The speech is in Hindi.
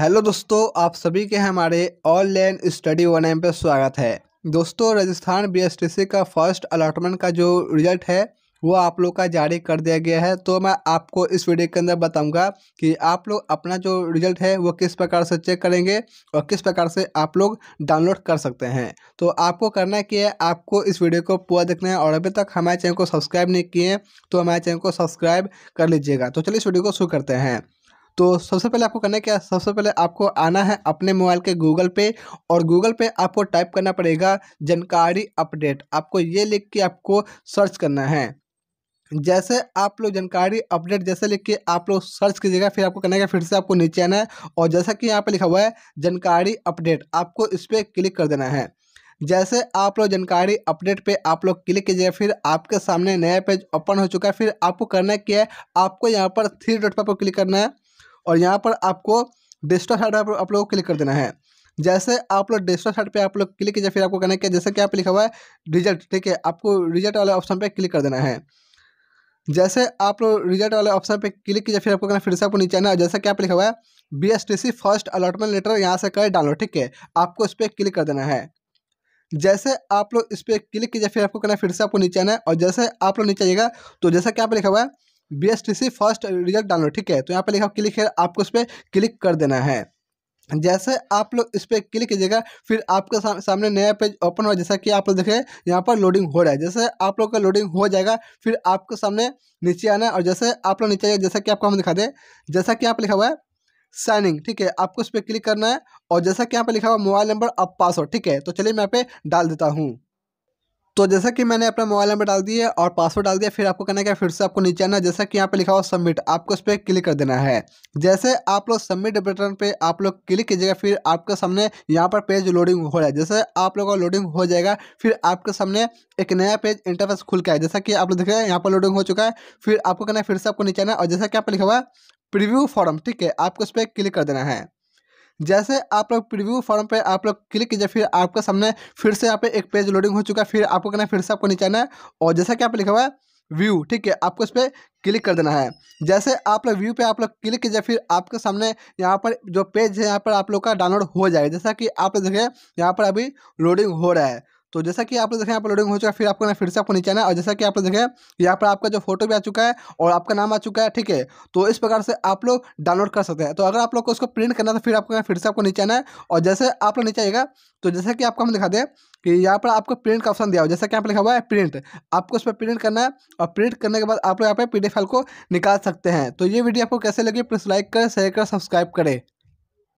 हेलो दोस्तों आप सभी के हमारे ऑनलाइन स्टडी वन एम पर स्वागत है दोस्तों राजस्थान बीएसटीसी का फर्स्ट अलाटमेंट का जो रिजल्ट है वो आप लोग का जारी कर दिया गया है तो मैं आपको इस वीडियो के अंदर बताऊंगा कि आप लोग अपना जो रिजल्ट है वो किस प्रकार से चेक करेंगे और किस प्रकार से आप लोग डाउनलोड कर सकते हैं तो आपको करना क्या है आपको इस वीडियो को पूरा देखना है और अभी तक हमारे चैनल को सब्सक्राइब नहीं किए तो हमारे चैनल को सब्सक्राइब कर लीजिएगा तो चलिए इस वीडियो को शुरू करते हैं तो सबसे पहले आपको करना क्या सबसे पहले आपको आना है अपने मोबाइल के गूगल पे और गूगल पे आपको टाइप करना पड़ेगा जानकारी अपडेट आपको ये लिख के आपको सर्च करना है जैसे आप लोग जानकारी अपडेट जैसे लिख के आप लोग सर्च कीजिएगा फिर आपको करना है फिर से आपको नीचे आना है और जैसा कि यहाँ पर लिखा हुआ है जानकारी अपडेट आपको इस पर क्लिक कर देना है जैसे आप लोग जानकारी अपडेट पे आप लोग क्लिक कीजिएगा फिर आपके सामने नया पेज ओपन हो चुका है फिर आपको करना क्या है आपको यहाँ पर थ्री डॉट पर आपको क्लिक करना है और यहाँ पर आपको डेस्कटॉप साइड पर आप लोग को क्लिक कर देना है जैसे आप लोग डेस्कटॉप साइड पे आप लोग क्लिक कीजिए फिर आपको कहना है जैसे कि आप लिखा हुआ है रिजल्ट ठीक है आपको रिजल्ट वाले ऑप्शन पे क्लिक कर देना है जैसे आप लोग रिजल्ट वाले ऑप्शन पे क्लिक कीजिए फिर आपको कहना फिर से आपको नीचे आना जैसे कि आप लिखा हुआ है B S T C first allotment letter यहाँ से करें डाउनलोड ठीक है आपको इस पर क्लिक कर देना है जैसे आप लोग इस पर क्लिक कीजिए फिर आपको कहना फिर से आपको नीचे आना है और जैसे आप लोग नीचे आइएगा तो जैसा कि आप लिखा हुआ है B S T C first result download ठीक है तो यहाँ पर लिखा क्लिक है आपको उस पर क्लिक कर देना है जैसे आप लोग इस पर क्लिक कीजिएगा फिर आपके सामने नया पेज ओपन होगा जैसा कि आप लोग देखें यहाँ पर लोडिंग हो रहा है जैसे आप लोग का लोडिंग हो जाएगा फिर आपके सामने नीचे आना और जैसे आप लोग नीचे जैसा कि आपको हम दिखा दें जैसा कि आप लिखा हुआ है साइनिंग ठीक है आपको उस पर क्लिक करना है और जैसा कि यहाँ पर लिखा हुआ मोबाइल नंबर और पासवर्ड ठीक है तो चलिए मैं यहाँ पे डाल देता हूँ तो जैसा कि मैंने अपना मोबाइल नंबर डाल दिया और पासवर्ड डाल दिया फिर आपको करना क्या फिर से आपको नीचे आना जैसा कि यहाँ पे लिखा हो सबमिट आपको उस पर क्लिक कर देना है जैसे आप लोग सबमिट बटन पे आप लोग क्लिक कीजिएगा फिर आपके सामने यहाँ पर पेज लोडिंग हो रहा है जैसे आप लोगों का लोडिंग हो जाएगा फिर आपके सामने एक नया पेज इंटरफेस खुल के आया जैसा कि आप लोग देख रहे हैं यहाँ पर लोडिंग हो चुका है फिर आपको करना है फिर से आपको नीचे आना और जैसा कि यहाँ पर लिखा हुआ है प्रिव्यू फॉर्म ठीक है आपको उस पर क्लिक कर देना है जैसे आप लोग प्रीव्यू फॉर्म पे आप लोग क्लिक कीजिए फिर आपके सामने फिर से यहाँ पे एक पेज लोडिंग हो चुका है फिर आपको करना है फिर से आपको नीचे आना है और जैसा कि आप लिखा हुआ है व्यू ठीक है आपको इस पर क्लिक कर देना है जैसे आप लोग व्यू पे आप लोग क्लिक कीजिए फिर आपके सामने यहाँ पर जो पेज है यहाँ पर आप लोग का डाउनलोड हो जाएगा जैसा कि आप लोग देखें यहाँ पर अभी लोडिंग हो रहा है तो जैसा कि आप लोग देखें यहाँ पर लोडिंग हो चुका है फिर आपको ना फिर से आपको नीचे आना और जैसा कि आप लोग देखें यहाँ पर आपका जो फोटो भी आ चुका है और आपका नाम आ चुका है ठीक है तो इस प्रकार से आप लोग डाउनलोड कर सकते हैं तो अगर आप लोग को उसको प्रिंट करना है तो फिर आपको फिर से आपको नीचे आना है और जैसे आप लोग नीचे आएगा तो जैसा कि आपको हम दिखा दें कि यहाँ पर आपको प्रिंट का ऑप्शन दिया हो जैसा कि यहाँ पर लिखा हुआ है प्रिंट आपको उस पर प्रिंट करना है और प्रिंट करने के बाद आप लोग यहाँ पर पी फाइल को निकाल सकते हैं तो ये वीडियो आपको कैसे लगी प्लीज़ लाइक करें शेयर करें सब्सक्राइब करें